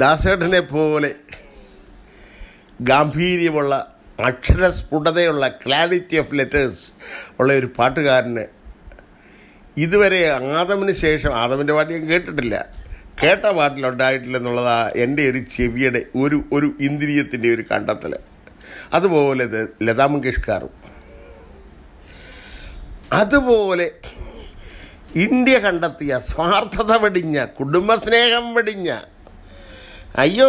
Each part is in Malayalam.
ദാസേട്ടനെ പോലെ ഗാംഭീര്യമുള്ള അക്ഷരസ്ഫുടതയുള്ള ക്ലാരിറ്റി ഓഫ് ലെറ്റേഴ്സ് ഉള്ള ഒരു പാട്ടുകാരന് ഇതുവരെ ആദമിന് ശേഷം ആദമിൻ്റെ പാട്ട് ഞാൻ കേട്ടിട്ടില്ല കേട്ട എന്നുള്ളതാ എൻ്റെ ഒരു ചെവിയുടെ ഒരു ഒരു ഇന്ദ്രിയത്തിൻ്റെ ഒരു കണ്ടെത്തൽ അതുപോലെ ലതാ മങ്കേഷ്കാറും അതുപോലെ ഇന്ത്യ കണ്ടെത്തിയ സ്വാർത്ഥത വെടിഞ്ഞ കുടുംബസ്നേഹം വെടിഞ്ഞ അയ്യോ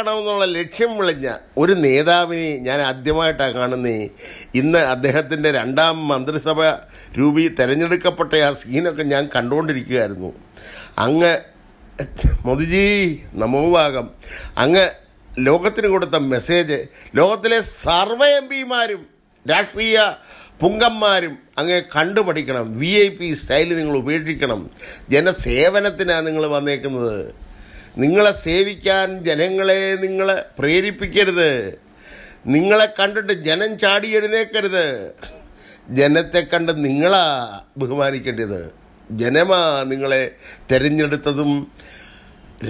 എന്നുള്ള ലക്ഷ്യം വിളിഞ്ഞ ഒരു നേതാവിനെ ഞാൻ ആദ്യമായിട്ടാണ് കാണുന്നേ ഇന്ന് അദ്ദേഹത്തിൻ്റെ രണ്ടാം മന്ത്രിസഭ രൂപീ തിരഞ്ഞെടുക്കപ്പെട്ട ആ സീനൊക്കെ ഞാൻ കണ്ടുകൊണ്ടിരിക്കുകയായിരുന്നു അങ്ങ് മോദിജി നമോഭാഗം അങ്ങ് ലോകത്തിന് കൊടുത്ത മെസ്സേജ് ലോകത്തിലെ സർവ എം പിമാരും രാഷ്ട്രീയ പുങ്കന്മാരും അങ്ങ് കണ്ടുപഠിക്കണം വി ഐ പി സ്റ്റൈൽ നിങ്ങൾ ഉപേക്ഷിക്കണം ജനസേവനത്തിനാണ് നിങ്ങൾ വന്നേക്കുന്നത് നിങ്ങളെ സേവിക്കാൻ ജനങ്ങളെ നിങ്ങളെ പ്രേരിപ്പിക്കരുത് നിങ്ങളെ കണ്ടിട്ട് ജനം ചാടി എഴുന്നേക്കരുത് ജനത്തെ കണ്ട് നിങ്ങളാ ബഹുമാനിക്കേണ്ടത് ജനമാ നിങ്ങളെ തിരഞ്ഞെടുത്തതും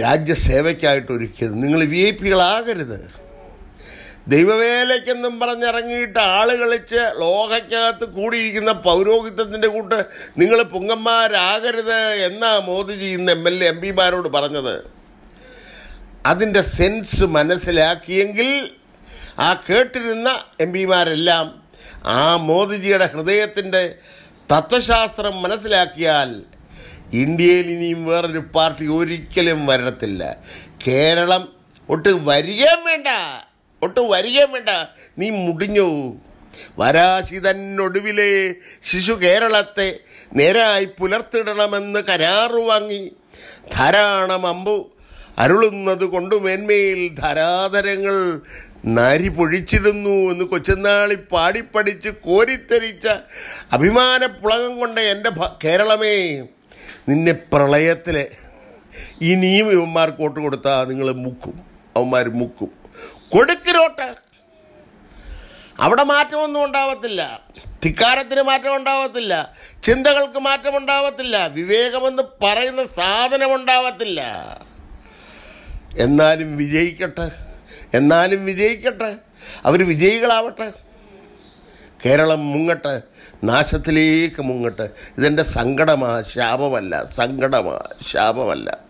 രാജ്യസേവയ്ക്കായിട്ട് ഒരുക്കിയത് നിങ്ങൾ വി ഐ പികളാകരുത് ദൈവവേലയ്ക്കെന്നും പറഞ്ഞിറങ്ങിയിട്ട് ആള് കളിച്ച് ലോകയ്ക്കകത്ത് കൂടിയിരിക്കുന്ന പൗരോഹിത്വത്തിൻ്റെ കൂട്ട് നിങ്ങൾ പൊങ്ങന്മാരാകരുത് എന്നാ മോദിജി ഇന്ന് എം എൽ എ എം പിമാരോട് പറഞ്ഞത് അതിൻ്റെ സെൻസ് മനസ്സിലാക്കിയെങ്കിൽ ആ കേട്ടിരുന്ന എം പിമാരെല്ലാം ആ മോദിജിയുടെ ഹൃദയത്തിൻ്റെ തത്വശാസ്ത്രം മനസ്സിലാക്കിയാൽ ഇന്ത്യയിൽ ഇനിയും വേറൊരു പാർട്ടി ഒരിക്കലും വരണത്തില്ല കേരളം ഒട്ട് വരികയും വേണ്ട ഒട്ട് വരികയും വേണ്ട നീ മുടിഞ്ഞു വരാശിതനൊടുവിലെ ശിശു കേരളത്തെ നേരായി പുലർത്തിടണമെന്ന് കരാറു വാങ്ങി ധാരാളം അമ്പു അരുളുന്നത് കൊണ്ട് മേന്മയിൽ ധരാതരങ്ങൾ നാരി പൊഴിച്ചിരുന്നു എന്ന് കൊച്ചുനാളി പാടിപ്പഠിച്ച് കോരിത്തരിച്ച പുളകം കൊണ്ട എൻ്റെ കേരളമേ നിന്നെ പ്രളയത്തിൽ ഇനിയും ഇവന്മാർക്ക് വോട്ട് കൊടുത്താൽ നിങ്ങൾ മുക്കും അവന്മാർ മുക്കും കൊടുക്കിരോട്ട് അവിടെ മാറ്റമൊന്നും ഉണ്ടാവത്തില്ല ധിക്കാരത്തിന് മാറ്റം ഉണ്ടാവത്തില്ല ചിന്തകൾക്ക് മാറ്റമുണ്ടാവത്തില്ല വിവേകമെന്ന് പറയുന്ന സാധനം ഉണ്ടാവത്തില്ല എന്നാലും വിജയിക്കട്ടെ എന്നാലും വിജയിക്കട്ടെ അവർ വിജയികളാവട്ടെ കേരളം മുങ്ങട്ടെ നാശത്തിലേക്ക് മുങ്ങട്ടെ ഇതെൻ്റെ സങ്കടമാ ശാപമല്ല സങ്കടമാ ശാപമല്ല